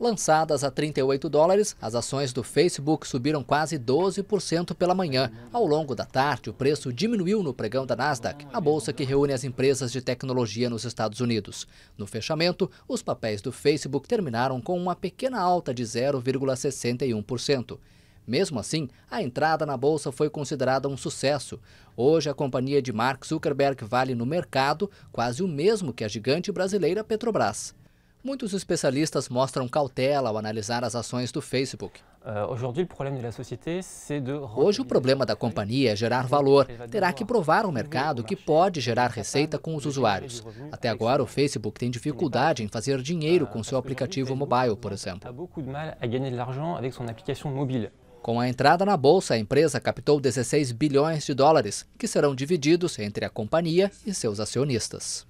Lançadas a 38 dólares, as ações do Facebook subiram quase 12% pela manhã. Ao longo da tarde, o preço diminuiu no pregão da Nasdaq, a bolsa que reúne as empresas de tecnologia nos Estados Unidos. No fechamento, os papéis do Facebook terminaram com uma pequena alta de 0,61%. Mesmo assim, a entrada na bolsa foi considerada um sucesso. Hoje, a companhia de Mark Zuckerberg vale no mercado quase o mesmo que a gigante brasileira Petrobras. Muitos especialistas mostram cautela ao analisar as ações do Facebook. Euh, Hoje, o problema da companhia é gerar valor. Terá que provar ao mercado que pode gerar receita com os usuários. Até agora, o Facebook tem dificuldade em fazer dinheiro euh, com seu aplicativo mobile, por exemplo. Com a entrada na bolsa, a empresa captou 16 bilhões de dólares, que serão divididos entre a companhia e seus acionistas.